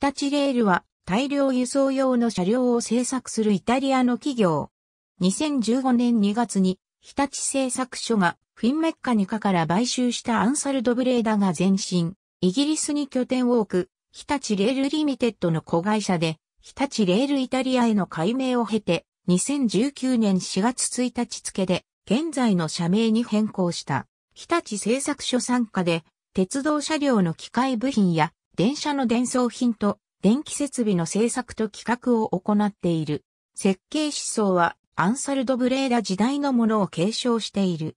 日立レールは大量輸送用の車両を製作するイタリアの企業。2015年2月に日立製作所がフィンメッカニカから買収したアンサルドブレーダが前身、イギリスに拠点を置く日立レールリミテッドの子会社で日立レールイタリアへの改名を経て2019年4月1日付で現在の社名に変更した日立製作所参加で鉄道車両の機械部品や電車の伝送品と電気設備の製作と企画を行っている。設計思想はアンサルドブレーダ時代のものを継承している。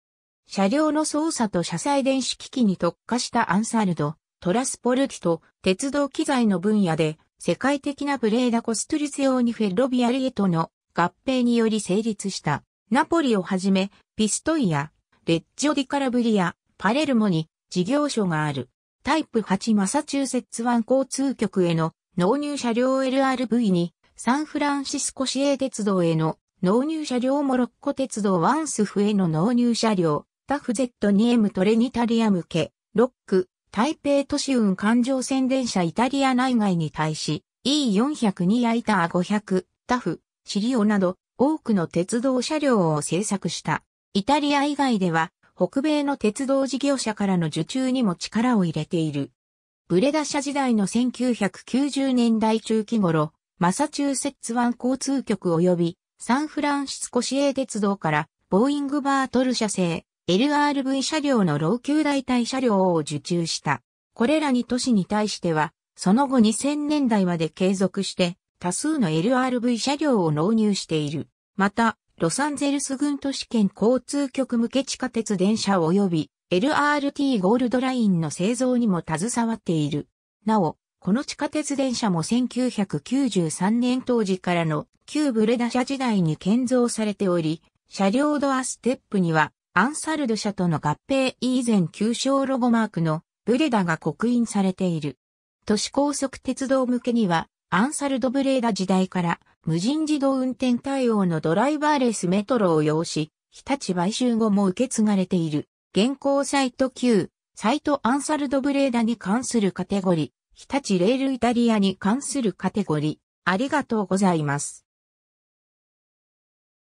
車両の操作と車載電子機器に特化したアンサルド、トラスポルティと鉄道機材の分野で世界的なブレーダコストリゼオにフェロビアリエとの合併により成立したナポリをはじめピストイア、レッジオディカラブリア、パレルモに事業所がある。タイプ8マサチューセッツ湾交通局への納入車両 LRV にサンフランシスコ市営鉄道への納入車両モロッコ鉄道ワンスフへの納入車両タフ Z2M トレニタリア向けロック台北都市運環状線電車イタリア内外に対し E402 やイター500タフシリオなど多くの鉄道車両を製作した。イタリア以外では北米の鉄道事業者からの受注にも力を入れている。ブレダ社時代の1990年代中期頃、マサチューセッツ湾交通局及びサンフランシスコ市営鉄道からボーイングバートル社製 LRV 車両の老朽代替車両を受注した。これらに都市に対しては、その後2000年代まで継続して多数の LRV 車両を納入している。また、ロサンゼルス郡都市圏交通局向け地下鉄電車及び LRT ゴールドラインの製造にも携わっている。なお、この地下鉄電車も1993年当時からの旧ブレダ社時代に建造されており、車両ドアステップにはアンサルド社との合併以前旧称ロゴマークのブレダが刻印されている。都市高速鉄道向けにはアンサルドブレーダ時代から無人自動運転対応のドライバーレスメトロを要し、日立買収後も受け継がれている。現行サイト Q、サイトアンサルドブレーダに関するカテゴリ、日立レールイタリアに関するカテゴリ、ありがとうございます。